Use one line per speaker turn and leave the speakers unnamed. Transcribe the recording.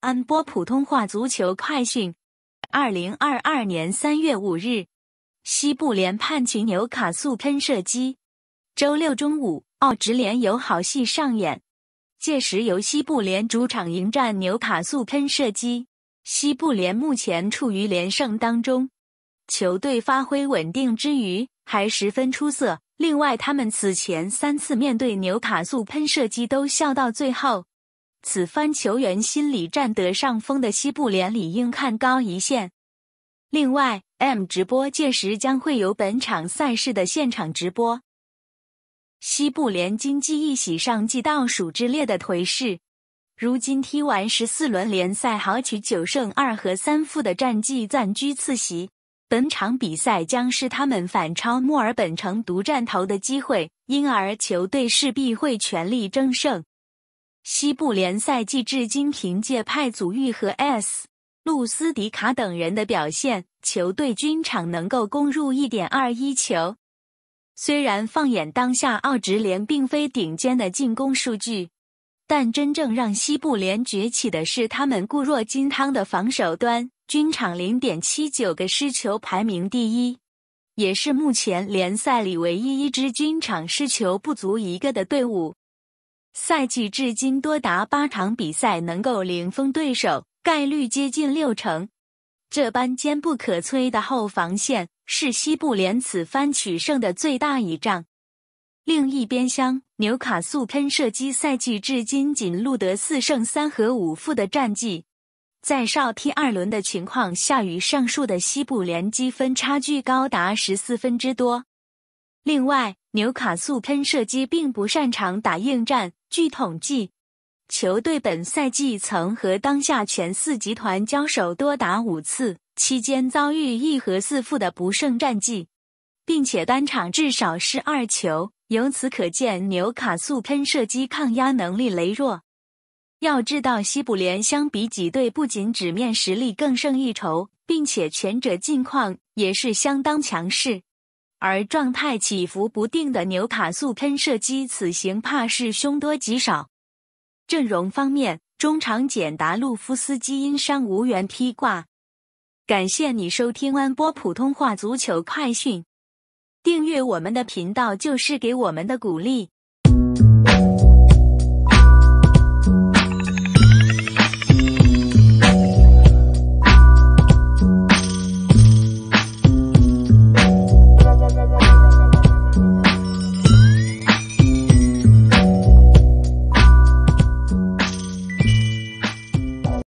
安波普通话足球快讯：二零二二年三月五日，西部联判请纽卡素喷射机。周六中午，澳职联有好戏上演，届时由西部联主场迎战纽卡素喷射机。西部联目前处于连胜当中，球队发挥稳定之余还十分出色。另外，他们此前三次面对纽卡素喷射机都笑到最后。此番球员心理占得上风的西部联理应看高一线。另外，M 直播届时将会有本场赛事的现场直播。西部联今季一喜上季倒数之列的颓势，如今踢完十四轮联赛，豪取九胜二和三负的战绩，暂居次席。本场比赛将是他们反超墨尔本城独占头的机会，因而球队势必会全力争胜。西部联赛季至今凭借派祖玉和 S· 路斯迪卡等人的表现，球队均场能够攻入1.21球。虽然放眼当下澳职联并非顶尖的进攻数据，但真正让西部联崛起的是他们固若金汤的防守端，均场0.79个失球排名第一，也是目前联赛里唯一一支均场失球不足一个的队伍。赛季至今多达八场比赛能够零封对手，概率接近六成。这般坚不可摧的后防线是西部联此番取胜的最大倚仗。另一边厢，纽卡素喷射机赛季至今仅录得四胜三和五负的战绩，在少踢二轮的情况下，与上述的西部联积分差距高达十四分之多。另外，纽卡素喷射机并不擅长打硬战。据统计，球队本赛季曾和当下前四集团交手多达五次，期间遭遇一和四负的不胜战绩，并且单场至少失二球。由此可见，纽卡素喷射机抗压能力羸弱。要知道，西部联相比几队不仅纸面实力更胜一筹，并且前者近况也是相当强势。而状态起伏不定的纽卡素喷射机此行怕是凶多吉少。阵容方面，中场简达路夫斯基因伤无缘披挂。感谢你收听安波普通话足球快讯，订阅我们的频道就是给我们的鼓励。